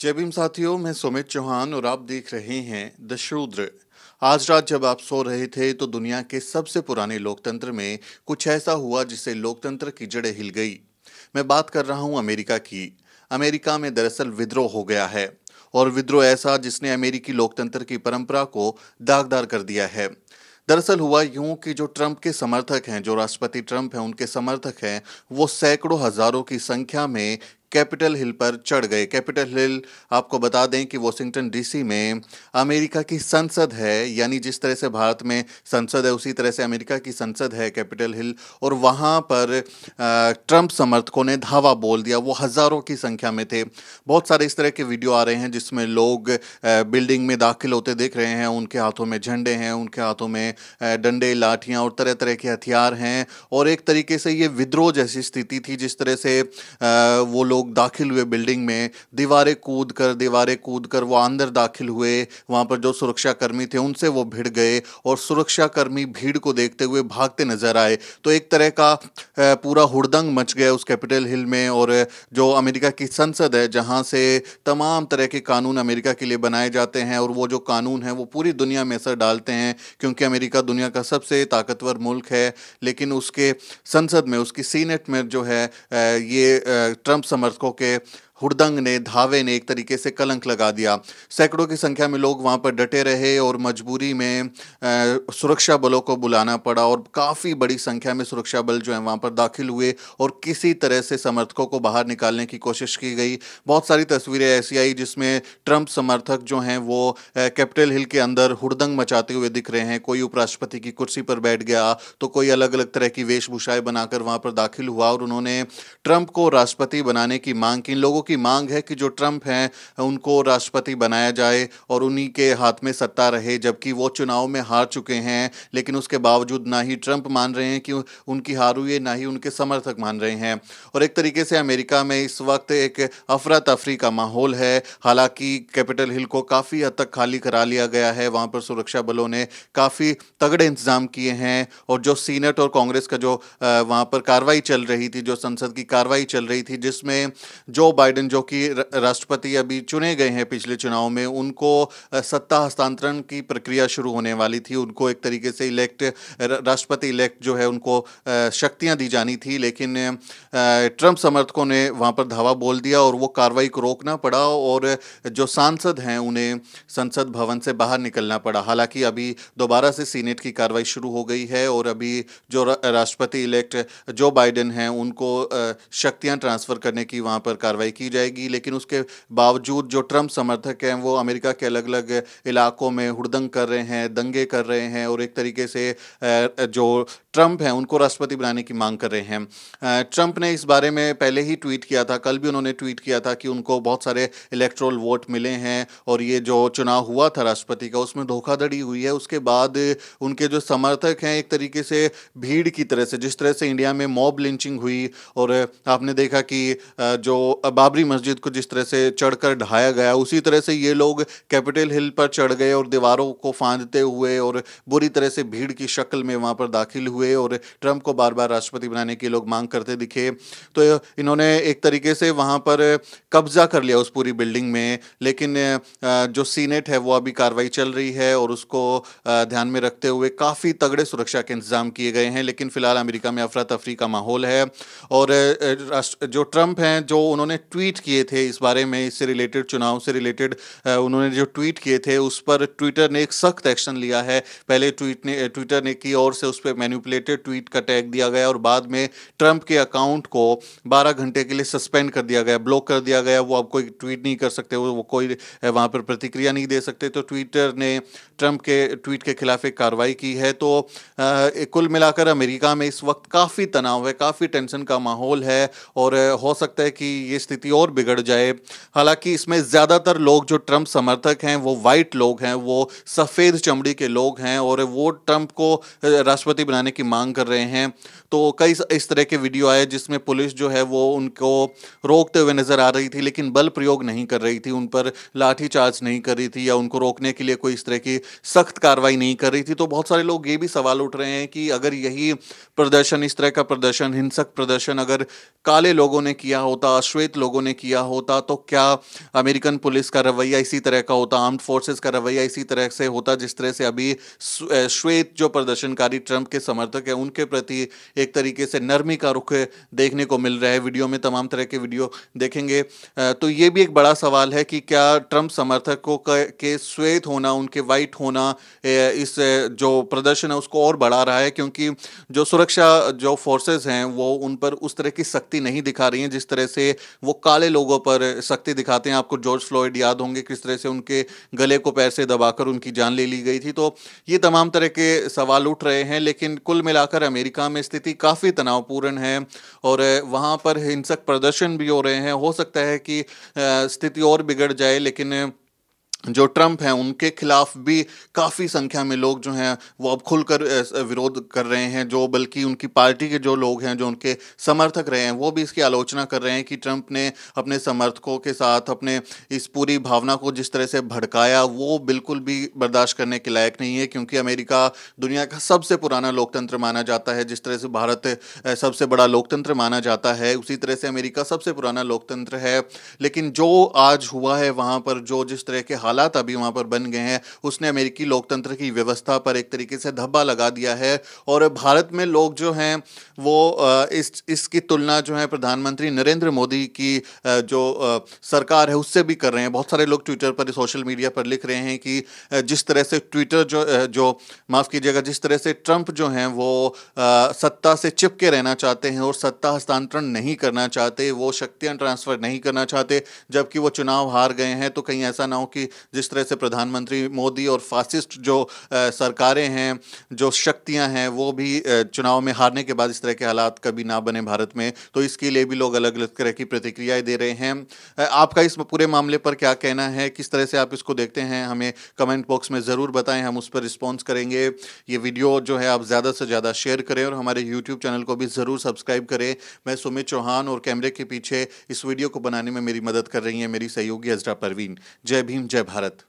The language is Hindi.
जय भीम साथियों मैं सुमित चौहान और आप देख रहे हैं द शूद्र आज रात जब आप सो रहे थे तो दुनिया के सबसे पुराने लोकतंत्र में कुछ ऐसा हुआ जिससे लोकतंत्र की जड़ें हिल गई मैं बात कर रहा हूं अमेरिका की अमेरिका में दरअसल विद्रोह हो गया है और विद्रोह ऐसा जिसने अमेरिकी लोकतंत्र की परंपरा को दागदार कर दिया है दरअसल हुआ यूं कि जो ट्रंप के समर्थक हैं जो राष्ट्रपति ट्रंप हैं उनके समर्थक हैं वो सैकड़ों हजारों की संख्या में कैपिटल हिल पर चढ़ गए कैपिटल हिल आपको बता दें कि वॉशिंगटन डीसी में अमेरिका की संसद है यानी जिस तरह से भारत में संसद है उसी तरह से अमेरिका की संसद है कैपिटल हिल और वहाँ पर ट्रंप समर्थकों ने धावा बोल दिया वो हज़ारों की संख्या में थे बहुत सारे इस तरह के वीडियो आ रहे हैं जिसमें लोग बिल्डिंग में दाखिल होते देख रहे हैं उनके हाथों में झंडे हैं उनके हाथों में डंडे लाठियाँ और तरह तरह के हथियार हैं और एक तरीके से ये विद्रोह जैसी स्थिति थी जिस तरह से वो लोग लोग दाखिल हुए बिल्डिंग में दीवारें कूद कर दीवारें कूद कर वो अंदर दाखिल हुए वहाँ पर जो सुरक्षाकर्मी थे उनसे वो भिड़ गए और सुरक्षाकर्मी भीड़ को देखते हुए भागते नजर आए तो एक तरह का पूरा हुड़दंग मच गया उस कैपिटल हिल में और जो अमेरिका की संसद है जहाँ से तमाम तरह के कानून अमेरिका के लिए बनाए जाते हैं और वो जो कानून है वो पूरी दुनिया में असर डालते हैं क्योंकि अमेरिका दुनिया का सबसे ताकतवर मुल्क है लेकिन उसके संसद में उसकी सीनेट में जो है ये ट्रंप समर्थ समर्थकों के हुड़दंग ने धावे ने एक तरीके से कलंक लगा दिया सैकड़ों की संख्या में लोग वहाँ पर डटे रहे और मजबूरी में सुरक्षा बलों को बुलाना पड़ा और काफ़ी बड़ी संख्या में सुरक्षा बल जो है वहाँ पर दाखिल हुए और किसी तरह से समर्थकों को बाहर निकालने की कोशिश की गई बहुत सारी तस्वीरें ऐसी आई जिसमें ट्रंप समर्थक जो हैं वो कैपिटल हिल के अंदर हुड़दंग मचाते हुए दिख रहे हैं कोई उपराष्ट्रपति की कुर्सी पर बैठ गया तो कोई अलग अलग तरह की वेशभूषाएं बनाकर वहाँ पर दाखिल हुआ और उन्होंने ट्रंप को राष्ट्रपति बनाने की मांग की लोगों की मांग है कि जो ट्रंप हैं उनको राष्ट्रपति बनाया जाए और उन्हीं के हाथ में सत्ता रहे जबकि वो चुनाव में हार चुके हैं लेकिन उसके बावजूद ना ही ट्रंप मान रहे हैं कि उनकी हार हुई है ना ही उनके समर्थक मान रहे हैं और एक तरीके से अमेरिका में इस वक्त एक अफरा तफरी का माहौल है हालांकि कैपिटल हिल को काफ़ी हद तक खाली करा लिया गया है वहाँ पर सुरक्षा बलों ने काफ़ी तगड़े इंतजाम किए हैं और जो सीनेट और कांग्रेस का जो वहाँ पर कार्रवाई चल रही थी जो संसद की कार्रवाई चल रही थी जिसमें जो बाइडन बाइडेन जो कि राष्ट्रपति अभी चुने गए हैं पिछले चुनाव में उनको सत्ता हस्तांतरण की प्रक्रिया शुरू होने वाली थी उनको एक तरीके से इलेक्ट राष्ट्रपति इलेक्ट जो है उनको शक्तियां दी जानी थी लेकिन ट्रंप समर्थकों ने वहां पर धावा बोल दिया और वो कार्रवाई को रोकना पड़ा और जो सांसद हैं उन्हें संसद भवन से बाहर निकलना पड़ा हालांकि अभी दोबारा से सीनेट की कार्रवाई शुरू हो गई है और अभी जो राष्ट्रपति इलेक्ट जो बाइडन हैं उनको शक्तियां ट्रांसफ़र करने की वहाँ पर कार्रवाई की की जाएगी लेकिन उसके बावजूद जो ट्रंप समर्थक हैं वो अमेरिका के अलग अलग इलाकों में हुड़दंग कर रहे हैं दंगे कर रहे हैं और एक तरीके से जो ट्रंप हैं उनको राष्ट्रपति बनाने की मांग कर रहे हैं ट्रंप ने इस बारे में पहले ही ट्वीट किया था कल भी उन्होंने ट्वीट किया था कि उनको बहुत सारे इलेक्ट्रोल वोट मिले हैं और ये जो चुनाव हुआ था राष्ट्रपति का उसमें धोखाधड़ी हुई है उसके बाद उनके जो समर्थक हैं एक तरीके से भीड़ की तरह से जिस तरह से इंडिया में मॉब लिंचिंग हुई और आपने देखा कि जो बाबरी मस्जिद को जिस तरह से चढ़कर ढाया गया उसी तरह से ये लोग कैपिटल हिल पर चढ़ गए और दीवारों को फांदते हुए और बुरी तरह से भीड़ की शक्ल में वहाँ पर दाखिल हुए हुए और ट्रंप को बार बार राष्ट्रपति बनाने की लोग मांग करते दिखे तो इन्होंने एक तरीके से वहाँ पर कब्जा कर लिया उस पूरी बिल्डिंग में लेकिन जो सीनेट है वो अभी कार्रवाई चल रही है और उसको ध्यान में रखते हुए काफ़ी तगड़े सुरक्षा के इंतजाम किए गए हैं लेकिन फिलहाल अमेरिका में अफरा तफरी का माहौल है और जो ट्रंप हैं जो उन्होंने ट्वीट किए थे इस बारे में इससे रिलेटेड चुनाव से रिलेटेड उन्होंने जो ट्वीट किए थे उस पर ट्विटर ने एक सख्त एक्शन लिया है पहले ट्वीट ने ट्विटर ने की ओर से उस पर मैन्यूपुलेट रिलेटेड ट्वीट का टैग दिया गया और बाद में ट्रंप के अकाउंट को 12 घंटे के लिए सस्पेंड कर दिया गया ब्लॉक कर दिया गया वो अब कोई ट्वीट नहीं कर सकते वो कोई वहाँ पर प्रतिक्रिया नहीं दे सकते तो ट्विटर ने ट्रंप के ट्वीट के खिलाफ एक कार्रवाई की है तो कुल मिलाकर अमेरिका में इस वक्त काफ़ी तनाव है काफ़ी टेंशन का माहौल है और हो सकता है कि ये स्थिति और बिगड़ जाए हालांकि इसमें ज़्यादातर लोग जो ट्रंप समर्थक हैं वो वाइट लोग हैं वो सफ़ेद चमड़ी के लोग हैं और वो ट्रंप को राष्ट्रपति बनाने की मांग कर रहे हैं तो कई इस तरह के वीडियो आए जिसमें पुलिस जो है वो उनको रोकते हुए नज़र आ रही थी लेकिन बल प्रयोग नहीं कर रही थी उन पर चार्ज नहीं कर रही थी या उनको रोकने के लिए कोई इस तरह की सख्त कार्रवाई नहीं कर रही थी तो बहुत सारे लोग ये भी सवाल उठ रहे हैं कि अगर यही प्रदर्शन इस तरह का प्रदर्शन हिंसक प्रदर्शन अगर काले लोगों ने किया होता अश्वेत लोगों ने किया होता तो क्या अमेरिकन पुलिस का रवैया इसी तरह का होता आर्म्ड फोर्सेज का रवैया इसी तरह से होता जिस तरह से अभी श्वेत जो प्रदर्शनकारी ट्रंप के समर्थन समर्थक हैं उनके प्रति एक तरीके से नरमी का रुख देखने को मिल रहा है वीडियो में तमाम तरह के वीडियो देखेंगे तो ये भी एक बड़ा सवाल है कि क्या ट्रंप समर्थकों के श्वेत होना उनके वाइट होना इस जो प्रदर्शन है उसको और बढ़ा रहा है क्योंकि जो सुरक्षा जो फोर्सेज हैं वो उन पर उस तरह की सख्ती नहीं दिखा रही हैं जिस तरह से वो काले लोगों पर सख्ती दिखाते हैं आपको जॉर्ज फ्लॉयड याद होंगे किस तरह से उनके गले को पैर से दबाकर उनकी जान ले ली गई थी तो ये तमाम तरह के सवाल उठ रहे हैं लेकिन कुल कुल मिलाकर अमेरिका में स्थिति काफ़ी तनावपूर्ण है और वहाँ पर हिंसक प्रदर्शन भी हो रहे हैं हो सकता है कि स्थिति और बिगड़ जाए लेकिन जो ट्रंप हैं उनके खिलाफ भी काफ़ी संख्या में लोग जो हैं वो अब खुलकर विरोध कर रहे हैं जो बल्कि उनकी पार्टी के जो लोग हैं जो उनके समर्थक रहे हैं वो भी इसकी आलोचना कर रहे हैं कि ट्रंप ने अपने समर्थकों के साथ अपने इस पूरी भावना को जिस तरह से भड़काया वो बिल्कुल भी बर्दाश्त करने के लायक नहीं है क्योंकि अमेरिका दुनिया का सबसे पुराना लोकतंत्र माना जाता है जिस तरह से भारत सबसे बड़ा लोकतंत्र माना जाता है उसी तरह से अमेरिका सबसे पुराना लोकतंत्र है लेकिन जो आज हुआ है वहाँ पर जो जिस तरह के हाल हालात अभी वहां पर बन गए हैं उसने अमेरिकी लोकतंत्र की व्यवस्था पर एक तरीके से धब्बा लगा दिया है और भारत में लोग जो हैं वो इस इसकी तुलना जो है प्रधानमंत्री नरेंद्र मोदी की जो सरकार है उससे भी कर रहे हैं बहुत सारे लोग ट्विटर पर सोशल मीडिया पर लिख रहे हैं कि जिस तरह से ट्विटर जो जो माफ़ कीजिएगा जिस तरह से ट्रंप जो हैं वो सत्ता से चिपके रहना चाहते हैं और सत्ता हस्तांतरण नहीं करना चाहते वो शक्तियाँ ट्रांसफ़र नहीं करना चाहते जबकि वो चुनाव हार गए हैं तो कहीं ऐसा ना हो कि जिस तरह से प्रधानमंत्री मोदी और फासिस्ट जो सरकारें हैं जो शक्तियां हैं वो भी चुनाव में हारने के बाद इस तरह के हालात कभी ना बने भारत में तो इसके लिए भी लोग अलग अलग तरह की प्रतिक्रियाएं दे रहे हैं आपका इस पूरे मामले पर क्या कहना है किस तरह से आप इसको देखते हैं हमें कमेंट बॉक्स में ज़रूर बताएं हम उस पर रिस्पॉन्स करेंगे ये वीडियो जो है आप ज़्यादा से ज़्यादा शेयर करें और हमारे यूट्यूब चैनल को भी ज़रूर सब्सक्राइब करें मैं सुमित चौहान और कैमरे के पीछे इस वीडियो को बनाने में मेरी मदद कर रही है मेरी सहयोगी अजरा परवीन जय भीम जय भारत